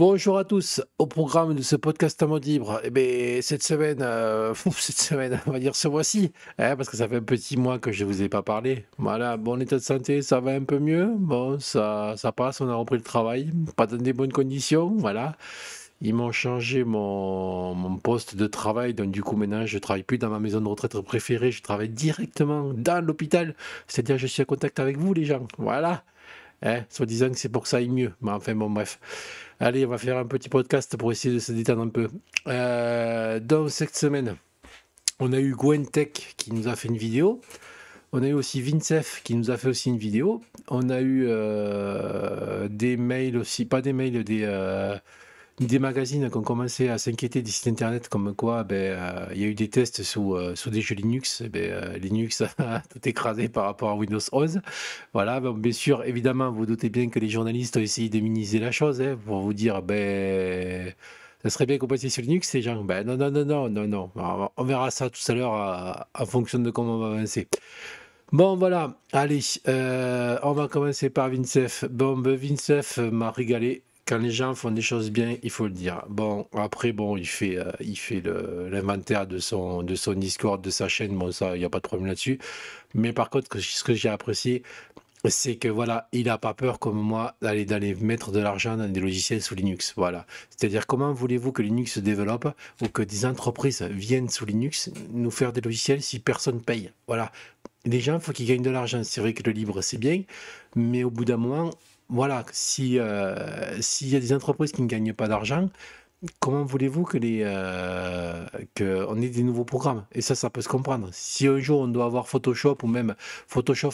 Bonjour à tous. Au programme de ce podcast à mode libre, eh bien, cette semaine, euh, cette semaine, on va dire ce mois-ci, hein, parce que ça fait un petit mois que je ne vous ai pas parlé. Voilà, bon état de santé, ça va un peu mieux. Bon, ça, ça passe, on a repris le travail, pas dans des bonnes conditions, voilà. Ils m'ont changé mon, poste de travail, donc du coup maintenant je travaille plus dans ma maison de retraite préférée, je travaille directement dans l'hôpital. C'est-à-dire je suis en contact avec vous les gens. Voilà. Hein, Soit disant que c'est pour que ça aille mieux. Mais enfin, bon, bref. Allez, on va faire un petit podcast pour essayer de se détendre un peu. Euh, Dans cette semaine, on a eu Gwentech qui nous a fait une vidéo. On a eu aussi Vincef qui nous a fait aussi une vidéo. On a eu euh, des mails aussi, pas des mails, des, euh, des magazines qui ont commencé à s'inquiéter des sites internet comme quoi ben, euh, il ben, y a eu des tests sous, euh, des jeux Linux, ben, euh, Linux a tout écrasé par rapport à Windows 11. Voilà, bien sûr, évidemment, vous, doutez bien que les journalistes ont essayé de la chose hein, pour vous dire ben ça serait bien qu'on passe sur Linux, ces gens. Ben non, non, non, non, non, non. on verra ça tout à l'heure en fonction de comment on va avancer. Bon, voilà. Allez, on va commencer par Vincef. Bon, ben, Vincef m'a régalé quand les gens font des choses bien, il faut le dire. Bon, après, bon, il fait, euh, il fait l'inventaire de son, de son Discord, de sa chaîne. Bon, ça, il n'y a pas de problème là-dessus. Mais par contre, ce que j'ai apprécié, c'est que voilà, il n'a pas peur comme moi d'aller d'aller mettre de l'argent dans des logiciels sous Linux. Voilà. C'est-à-dire comment voulez-vous que Linux se développe ou que des entreprises viennent sous Linux nous faire des logiciels si personne paye Voilà. Les gens, il faut qu'ils gagnent de l'argent. C'est vrai que le libre, c'est bien, mais au bout d'un moment, voilà, si euh, s'il y a des entreprises qui ne gagnent pas d'argent, comment voulez-vous que les euh, on ait des nouveaux programmes Et ça, ça peut se comprendre. Si un jour on doit avoir Photoshop ou même Photoshop,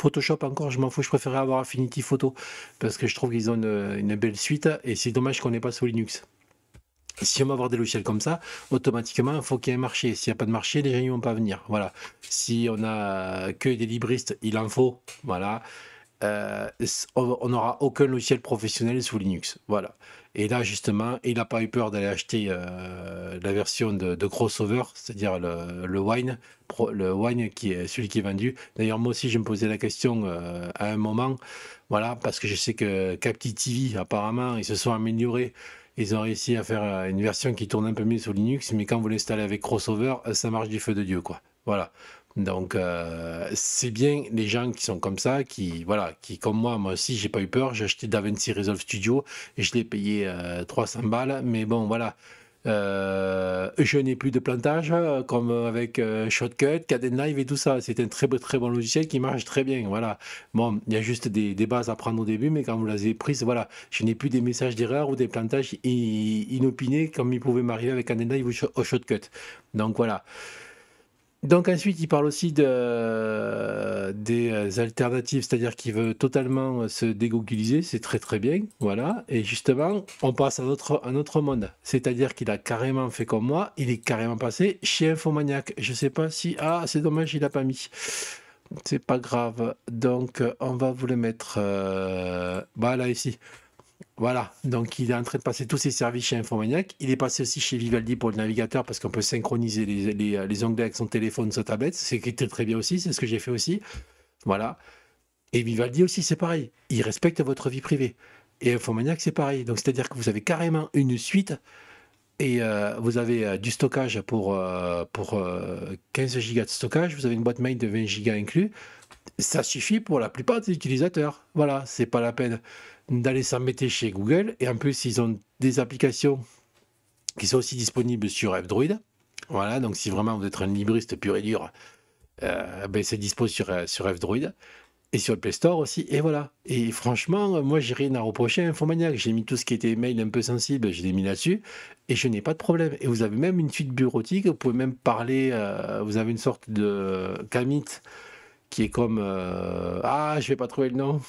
Photoshop encore, je m'en fous, je préférerais avoir Affinity Photo parce que je trouve qu'ils ont une, belle suite et c'est dommage qu'on n'ait pas sous Linux. Si on va avoir des logiciels comme ça, automatiquement, il faut qu'il y ait un marché. S'il n'y a pas de marché, les gens ne vont pas venir. Voilà. Si on a que des libristes, il en faut. Voilà. Euh, on n'aura aucun logiciel professionnel sous Linux. Voilà. Et là, justement, il n'a pas eu peur d'aller acheter euh, la version de, crossover, c'est-à-dire le, Wine, le Wine qui est celui qui est vendu. D'ailleurs, moi aussi, je me posais la question euh, à un moment, voilà, parce que je sais que Capti TV, apparemment, ils se sont améliorés. Ils ont réussi à faire une version qui tourne un peu mieux sous Linux, mais quand vous l'installez avec crossover, ça marche du feu de Dieu, quoi. Voilà. Donc, euh, c'est bien les gens qui sont comme ça, qui, voilà, qui comme moi, moi aussi, j'ai pas eu peur. J'ai acheté DaVinci Resolve Studio et je l'ai payé 300 euh, balles. Mais bon, voilà. Euh, je n'ai plus de plantage comme avec Shotcut, Caden Live et tout ça. C'est un très très bon logiciel qui marche très bien. Voilà. Bon, il y a juste des, bases à prendre au début, mais quand vous les avez prises, voilà, je n'ai plus des messages d'erreur ou des plantages inopinés comme il pouvait m'arriver avec Caden Live ou, Shotcut. Donc voilà. Donc ensuite, il parle aussi de, des alternatives, c'est-à-dire qu'il veut totalement se dégoguliser, c'est très très bien, voilà. Et justement, on passe à notre, un monde, c'est-à-dire qu'il a carrément fait comme moi, il est carrément passé chez Infomaniac. Je ne sais pas si... Ah, c'est dommage, il n'a pas mis. C'est pas grave. Donc, on va vous le mettre... Voilà, euh, bah, ici. Voilà, donc il est en train de passer tous ses services chez Infomaniac. Il est passé aussi chez Vivaldi pour le navigateur parce qu'on peut synchroniser les, euh, onglets avec son téléphone, sa tablette. C'est très, très bien aussi, c'est ce que j'ai fait aussi. Voilà. Et Vivaldi aussi, c'est pareil. Il respecte votre vie privée. Et Infomaniac, c'est pareil. Donc c'est-à-dire que vous avez carrément une suite et euh, vous avez euh, du stockage pour, 15 euh, Go de stockage, vous avez une boîte mail de 20 Go inclus, ça suffit pour la plupart des utilisateurs. Voilà, c'est pas la peine d'aller s'embêter chez Google. Et en plus, ils ont des applications qui sont aussi disponibles sur F-Droid, Voilà, donc si vraiment vous êtes un libriste pur et dur, ben c'est dispo sur, sur F-Droid et sur le Play Store aussi. Et voilà. Et franchement, moi, j'ai rien à reprocher à Infomaniac. J'ai mis tout ce qui était mail un peu sensible, je l'ai mis là-dessus, et je n'ai pas de problème. Et vous avez même une suite bureautique, vous pouvez même parler, euh, vous avez une sorte de Kamit qui est comme... Euh, ah, je ne vais pas trouver le nom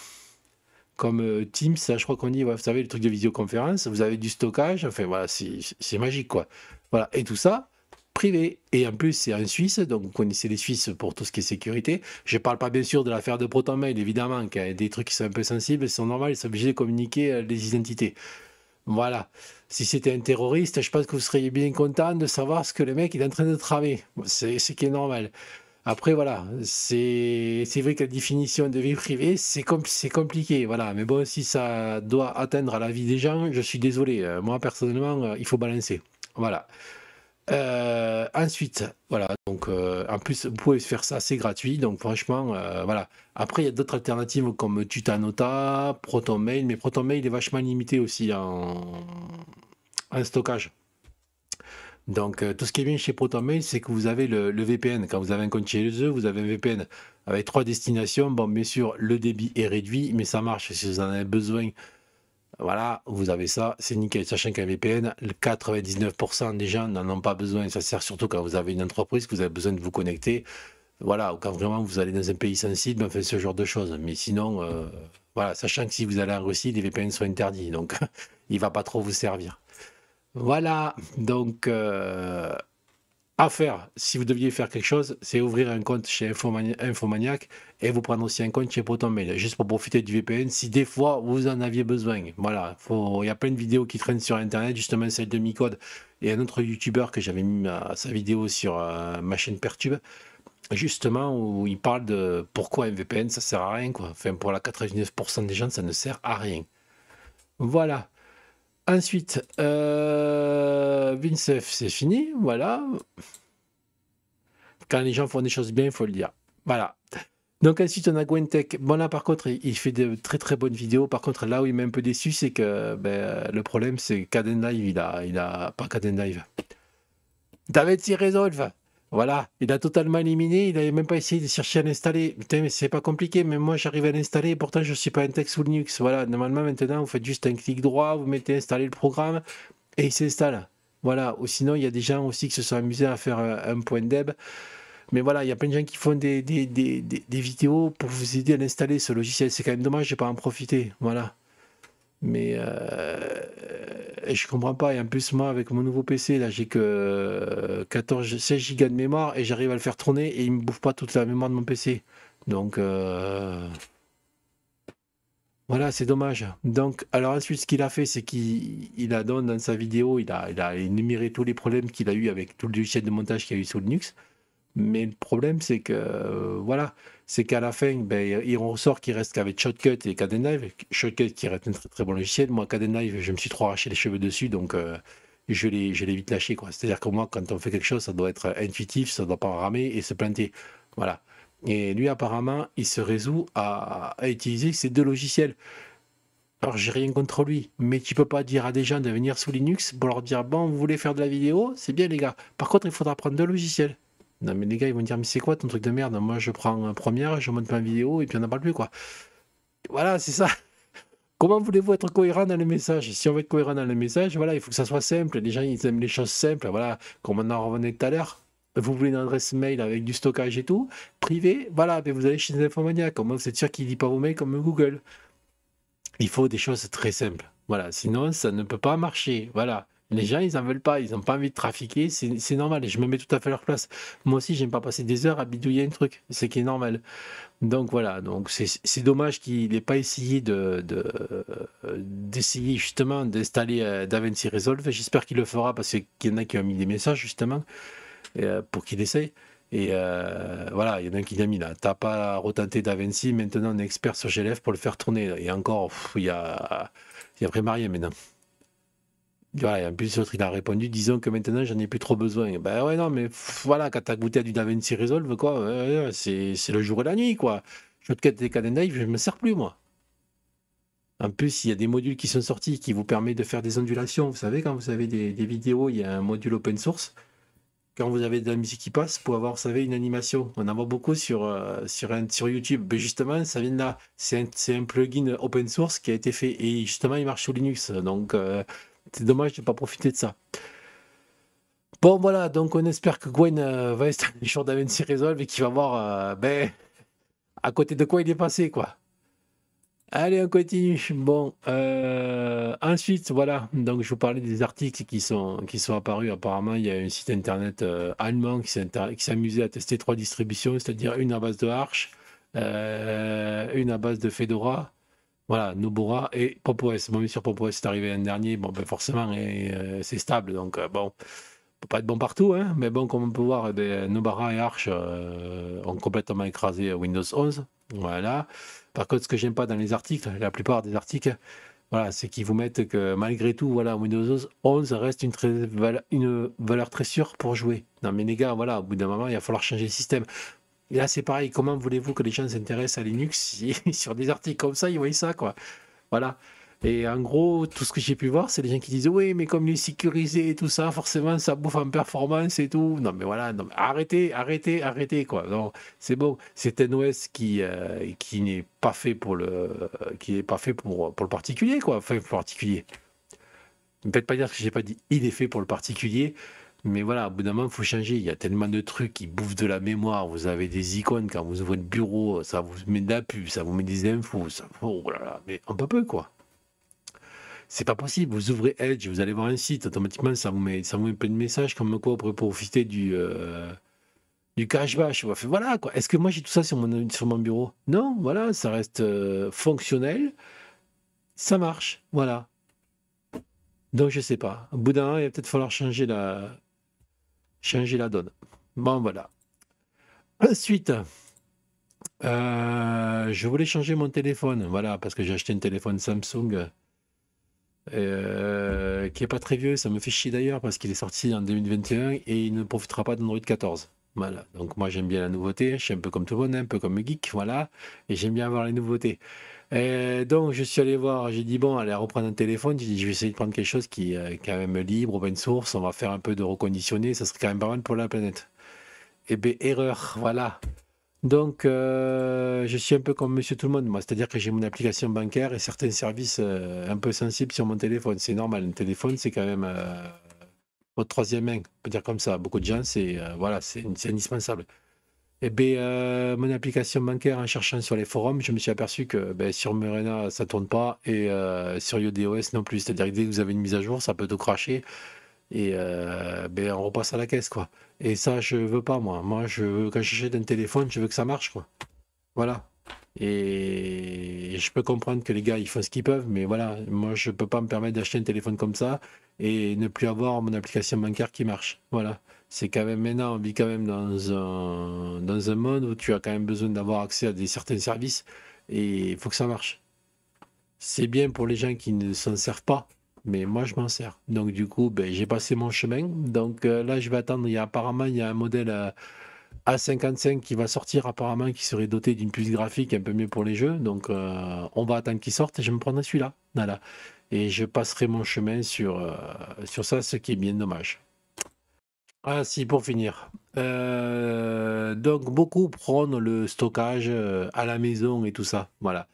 comme euh, Teams, je crois qu'on dit, vous savez, le truc de visioconférence, vous avez du stockage, enfin voilà, c'est magique quoi. Voilà, et tout ça, privé. Et en plus, c'est en Suisse, donc vous connaissez les Suisses pour tout ce qui est sécurité. Je ne parle pas bien sûr de l'affaire de ProtonMail, évidemment, qui a des trucs qui sont un peu sensibles, c'est normal, ils sont obligés de communiquer euh, les identités. Voilà. Si c'était un terroriste, je pense que vous seriez bien content de savoir ce que le mec est en train de tramer. C'est ce qui est normal. Après, voilà, c'est vrai que la définition de vie privée, c'est compliqué, voilà. Mais bon, si ça doit atteindre à la vie des gens, je suis désolé. Euh, moi, personnellement, euh, il faut balancer. Voilà. Euh, ensuite, voilà, donc euh, en plus, vous pouvez faire ça, c'est gratuit, donc franchement, euh, voilà. Après, il y a d'autres alternatives comme Tutanota, ProtonMail, mais ProtonMail est vachement limité aussi en, en stockage. Donc, tout ce qui est bien chez ProtonMail, c'est que vous avez le, VPN. Quand vous avez un compte chez eux, vous avez un VPN avec trois destinations. Bon, bien sûr, le débit est réduit, mais ça marche si vous en avez besoin voilà, vous avez ça, c'est nickel. Sachant qu'un VPN, 99% des gens n'en ont pas besoin. Ça sert surtout quand vous avez une entreprise, que vous avez besoin de vous connecter. Voilà, ou quand vraiment vous allez dans un pays sensible, enfin ce genre de choses. Mais sinon, euh, voilà, sachant que si vous allez en Russie, les VPN sont interdits. Donc, il ne va pas trop vous servir. Voilà, donc. Euh, à faire, si vous deviez faire quelque chose, c'est ouvrir un compte chez Infomaniac et vous prendre aussi un compte chez ProtonMail, juste pour profiter du VPN si des fois vous en aviez besoin. Voilà, il y a plein de vidéos qui traînent sur Internet, justement celle de Micode et un autre YouTuber que j'avais mis sa vidéo sur euh, ma chaîne Pertube, justement où il parle de pourquoi un VPN ça sert à rien. Quoi. Enfin, pour la 99% des gens, ça ne sert à rien. Voilà. Ensuite, euh, Vincef, c'est fini. Voilà. Quand les gens font des choses bien, il faut le dire. Voilà. Donc ensuite, on a Gwentech. Bon là, par contre, il, fait de très très bonnes vidéos. Par contre, là où il m'a un peu déçu, c'est que ben, le problème, c'est Caden Live, il a, il a pas Caden Live. David résolve voilà, il a totalement éliminé, il n'avait même pas essayé de chercher à l'installer. Putain, mais c'est pas compliqué, mais moi j'arrive à l'installer, pourtant je ne suis pas un texte sous Linux. Voilà, normalement maintenant vous faites juste un clic droit, vous mettez installer le programme et il s'installe. Voilà, ou sinon il y a des gens aussi qui se sont amusés à faire euh, un, point deb. Mais voilà, il y a plein de gens qui font des, vidéos pour vous aider à l'installer ce logiciel. C'est quand même dommage je ne pas en profiter. Voilà. Mais. Euh, et je comprends pas. Et en plus, moi, avec mon nouveau PC, là, j'ai que 14, 16 Go de mémoire et j'arrive à le faire tourner et il me bouffe pas toute la mémoire de mon PC. Donc, euh, voilà, c'est dommage. Donc, alors ensuite, ce qu'il a fait, c'est qu'il il a donné dans sa vidéo, il a, il a énuméré tous les problèmes qu'il a eu avec tout le logiciel de montage qu'il a eu sous Linux. Mais le problème, c'est que, euh, voilà, c'est qu'à la fin, ben, il ressort qu'il reste qu'avec Shotcut et Kdenlive. Shotcut qui reste un très, bon logiciel. Moi, Kdenlive, je me suis trop arraché les cheveux dessus, donc euh, je l'ai vite lâché. C'est-à-dire que moi, quand on fait quelque chose, ça doit être intuitif, ça ne doit pas ramer et se planter. Voilà. Et lui, apparemment, il se résout à, utiliser ces deux logiciels. Alors, j'ai rien contre lui, mais tu peux pas dire à des gens de venir sous Linux pour leur dire Bon, vous voulez faire de la vidéo C'est bien, les gars. Par contre, il faudra prendre deux logiciels. Non, mais les gars, ils vont dire, mais c'est quoi ton truc de merde Moi, je prends un première, je monte ma vidéo, et puis on n'en parle plus, quoi. Voilà, c'est ça. Comment voulez-vous être cohérent dans le message Si on veut être cohérent dans le message, voilà, il faut que ça soit simple. Les gens, ils aiment les choses simples. Voilà, comme on en revenait tout à l'heure, vous voulez une adresse mail avec du stockage et tout, privé, voilà, mais vous allez chez les infomaniacs. Au moins, vous êtes sûr qu'il ne lit pas vos mails comme Google. Il faut des choses très simples. Voilà, sinon, ça ne peut pas marcher. Voilà. Les gens, ils n'en veulent pas, ils n'ont pas envie de trafiquer, c'est normal, et je me mets tout à fait à leur place. Moi aussi, je n'aime pas passer des heures à bidouiller un truc, c'est qui est normal. Donc voilà, donc c'est dommage qu'il n'ait pas essayé de d'essayer justement d'installer euh, DaVinci Resolve. J'espère qu'il le fera parce qu'il y en a qui ont mis des messages justement euh, pour qu'il essaye. Et euh, voilà, il y en a un qui l'a mis là. T'as pas retenté DaVinci, maintenant on expert sur GLF pour le faire tourner. Et encore, il y a, y a maintenant en plus, l'autre, il a répondu disons que maintenant, j'en ai plus trop besoin. Ben ouais, non, mais voilà, quand t'as goûté à du DaVinci Resolve, quoi, c'est, le jour et la nuit, quoi. Je te quête des calendriers, je me sers plus, moi. En plus, il y a des modules qui sont sortis qui vous permettent de faire des ondulations. Vous savez, quand vous avez des, vidéos, il y a un module open source. Quand vous avez de la musique qui passe, pour avoir, vous savez, une animation. On en voit beaucoup sur, euh, sur, sur YouTube. Mais ben justement, ça vient de là. C'est un, plugin open source qui a été fait. Et justement, il marche sur Linux. Donc. Euh, c'est dommage de ne pas profiter de ça. Bon, voilà, donc on espère que Gwen euh, va installer Jordan s'y Resolve et qu'il va voir euh, ben, à côté de quoi il est passé, quoi. Allez, on continue. Bon, euh, ensuite, voilà. Donc, je vous parlais des articles qui sont, qui sont apparus. Apparemment, il y a un site internet allemand qui s'est amusé à tester trois distributions, c'est-à-dire une à base de Arch, une à base de Fedora voilà, Nobora et PopOS. Bon, bien sûr, PopOS est arrivé l'an dernier, bon, ben forcément, euh, c'est stable. Donc, euh, bon, peut pas être bon partout, hein, mais bon, comme on peut voir, des, Nobara et Arch euh, ont complètement écrasé Windows 11. Voilà. Par contre, ce que j'aime pas dans les articles, la plupart des articles, voilà, c'est qu'ils vous mettent que malgré tout, voilà, Windows 11 reste une, une valeur très sûre pour jouer. Non, mais les gars, voilà, au bout d'un moment, il va falloir changer le système. Et là, c'est pareil. Comment voulez-vous que les gens s'intéressent à Linux si, sur des articles comme ça, ils voient ça, quoi Voilà. Et en gros, tout ce que j'ai pu voir, c'est les gens qui disent Oui, mais comme il est sécurisé et tout ça, forcément, ça bouffe en performance et tout. Non, mais voilà, arrêtez, arrêtez, arrêtez, quoi. Non, c'est bon. C'est un OS qui, euh, qui n'est pas fait pour le, euh, qui est pas fait pour, pour le particulier, quoi. Enfin, le particulier. Ne être pas dire que j'ai pas dit il est fait pour le particulier. Mais voilà, au bout d'un moment, il faut changer. Il y a tellement de trucs qui bouffent de la mémoire. Vous avez des icônes quand vous ouvrez le bureau, ça vous met de la pub, ça vous met des infos. Oh là là, mais on peut peu quoi. C'est pas possible. Vous ouvrez Edge, vous allez voir un site, automatiquement, ça vous met, ça vous plein de messages comme quoi pour profiter du. Euh du Voilà quoi. Est-ce que moi j'ai tout ça sur mon, bureau Non, voilà, ça reste euh, fonctionnel. Ça marche, voilà. Donc je sais pas. Au bout d'un il va peut-être falloir changer la, changer la donne. Bon, voilà. Ensuite, euh, je voulais changer mon téléphone, voilà, parce que j'ai acheté un téléphone Samsung euh, qui est pas très vieux. Ça me fait chier d'ailleurs parce qu'il est sorti en 2021 et il ne profitera pas d'Android 14. Voilà. Donc moi j'aime bien la nouveauté. Je suis un peu comme tout le monde, un peu comme Geek, voilà. Et j'aime bien avoir les nouveautés. Et euh, donc, je suis allé voir, j'ai dit, bon, allez reprendre un téléphone. J'ai dit, je vais essayer de prendre quelque chose qui est euh, quand même libre, open source. On va faire un peu de reconditionner, Ça serait quand même pas mal pour la planète. Et eh bien, erreur, voilà. Donc, euh, je suis un peu comme monsieur tout le monde, moi. C'est-à-dire que j'ai mon application bancaire et certains services un peu sensibles sur mon téléphone. C'est normal. Un téléphone, c'est quand même votre troisième main. On peut dire comme ça. Beaucoup de gens, c'est voilà, c'est indispensable. Eh bien, euh, mon application bancaire, en cherchant sur les forums, je me suis aperçu que ben, sur Murena, ça tourne pas et euh, sur iOS non plus. C'est-à-dire que dès que vous avez une mise à jour, ça peut tout cracher et euh, ben, on repasse à la caisse. quoi. Et ça, je veux pas, moi. Moi, je veux, quand j'achète un téléphone, je veux que ça marche. quoi. Voilà. Et je peux comprendre que les gars, ils font ce qu'ils peuvent, mais voilà, moi, je peux pas me permettre d'acheter un téléphone comme ça et ne plus avoir mon application bancaire qui marche. Voilà. C'est quand même maintenant, on vit quand même dans un, dans un monde où tu as quand même besoin d'avoir accès à des certains services et il faut que ça marche. C'est bien pour les gens qui ne s'en servent pas, mais moi je m'en sers. Donc du coup, ben, j'ai passé mon chemin. Donc euh, là, je vais attendre. Il y a, apparemment, il y a un modèle euh, a55 qui va sortir apparemment, qui serait doté d'une puce graphique un peu mieux pour les jeux. Donc euh, on va attendre qu'il sorte et je me prendrai celui-là. Voilà. Et je passerai mon chemin sur, euh, sur ça, ce qui est bien dommage. Ah si, pour finir. Euh, donc beaucoup prônent le stockage à la maison et tout ça. Voilà.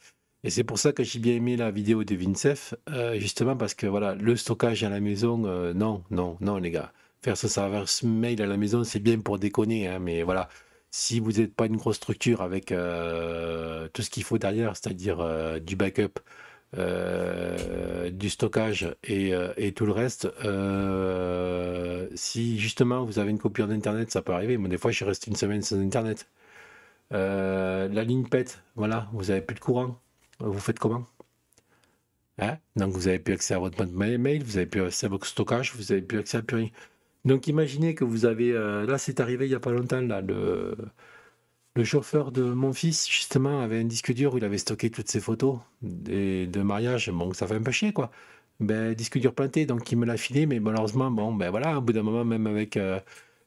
Et c'est pour ça que j'ai bien aimé la vidéo de Vincef, justement parce que voilà, le stockage à la maison, non, non, non les gars faire ce serveur mail à la maison, c'est bien pour déconner, hein, mais voilà. Si vous n'êtes pas une grosse structure avec euh, tout ce qu'il faut derrière, c'est-à-dire euh, du backup, euh, du stockage et, tout le reste, si justement vous avez une coupure d'Internet, ça peut arriver. Moi, des fois, je suis resté une semaine sans Internet. la ligne pète, voilà, vous n'avez plus de courant. Vous faites comment Hein Donc vous avez plus accès à votre mail, vous avez plus accès à votre stockage, vous avez plus accès à plus rien. Donc imaginez que vous avez, euh, là c'est arrivé il n'y a pas longtemps, là, le, le, chauffeur de mon fils justement avait un disque dur où il avait stocké toutes ses photos de mariage, bon ça fait un peu chier quoi. Ben, disque dur planté, donc il me l'a filé, mais malheureusement, bon, ben voilà, au bout d'un moment, même avec euh,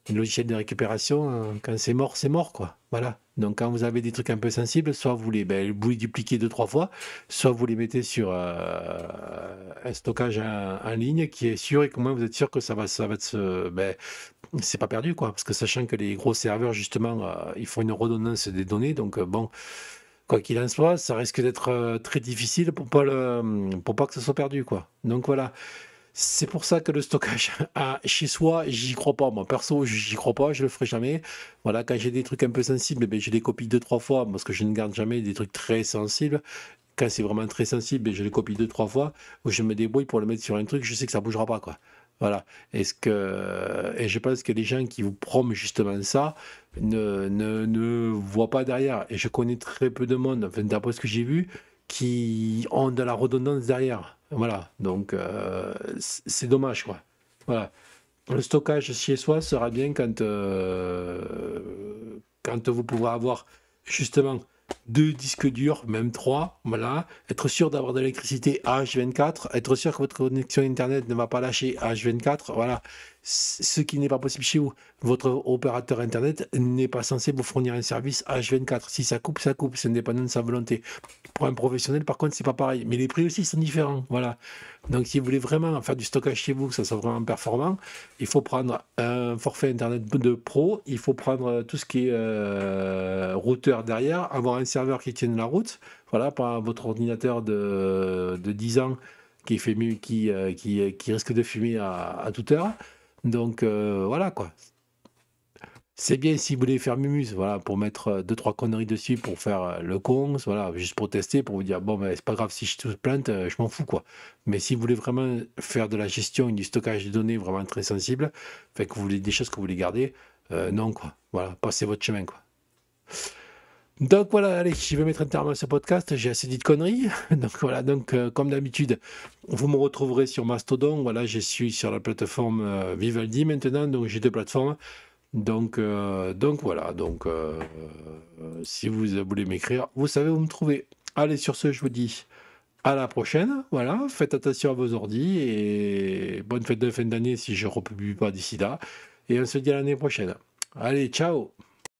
une logiciel de récupération, euh, quand c'est mort, c'est mort, quoi. Voilà. Donc quand vous avez des trucs un peu sensibles, soit vous les, ben, vous les dupliquez deux, trois fois, soit vous les mettez sur euh, un stockage en, ligne qui est sûr et moins vous êtes sûr que ça va, ça va se... Ben, c'est pas perdu, quoi. Parce que sachant que les gros serveurs, justement, il euh, ils font une redondance des données, donc bon... Quoi qu'il en soit, ça risque d'être très difficile pour pas le, pour pas que ce soit perdu, quoi. Donc voilà. C'est pour ça que le stockage chez soi, j'y crois pas. Moi, perso, j'y crois pas, je le ferai jamais. Voilà, quand j'ai des trucs un peu sensibles, eh ben, je les copie deux, trois fois parce que je ne garde jamais des trucs très sensibles quand c'est vraiment très sensible et eh ben, je les copie deux trois fois ou je me débrouille pour le mettre sur un truc je sais que ça bougera pas quoi voilà est-ce que et je pense que les gens qui vous promettent justement ça ne, ne, voient pas derrière et je connais très peu de monde d'après ce que j'ai vu qui ont de la redondance derrière. Voilà, donc euh, c'est dommage, quoi. Voilà. Le stockage chez soi sera bien quand, euh, quand vous pourrez avoir justement deux disques durs, même trois, voilà, être sûr d'avoir de l'électricité H24, être sûr que votre connexion Internet ne va pas lâcher H24, voilà ce qui n'est pas possible chez vous. Votre opérateur Internet n'est pas censé vous fournir un service H24. Si ça coupe, ça coupe. C'est indépendant de sa volonté. Pour un professionnel, par contre, c'est pas pareil. Mais les prix aussi sont différents. Voilà. Donc, si vous voulez vraiment faire du stockage chez vous, que ça soit vraiment performant, il faut prendre un forfait Internet de pro. Il faut prendre tout ce qui est euh, routeur derrière, avoir un serveur qui tienne la route. Voilà, pas votre ordinateur de, 10 ans qui, fait, euh, qui, qui, risque de fumer à, à toute heure. Donc euh, voilà quoi. C'est bien si vous voulez faire mumuse, voilà, pour mettre euh, deux trois conneries dessus, pour faire euh, le con, voilà, juste pour tester, pour vous dire bon ben c'est pas grave si je te plante, je m'en fous quoi. Mais si vous voulez vraiment faire de la gestion et du stockage de données vraiment très sensible, fait que vous voulez des choses que vous voulez garder, non quoi. Voilà, passez votre chemin quoi. Donc voilà, allez, je vais mettre un terme à ce podcast. J'ai assez dit de conneries. Donc voilà, donc euh, comme d'habitude, vous me retrouverez sur Mastodon. Voilà, je suis sur la plateforme euh, Vivaldi maintenant. Donc j'ai deux plateformes. Donc, euh, donc voilà, donc si vous voulez m'écrire, vous savez où me trouver. Allez, sur ce, je vous dis à la prochaine. Voilà, faites attention à vos ordi, et bonne fête de fin d'année si je ne republie pas d'ici là. Et on se dit à l'année prochaine. Allez, ciao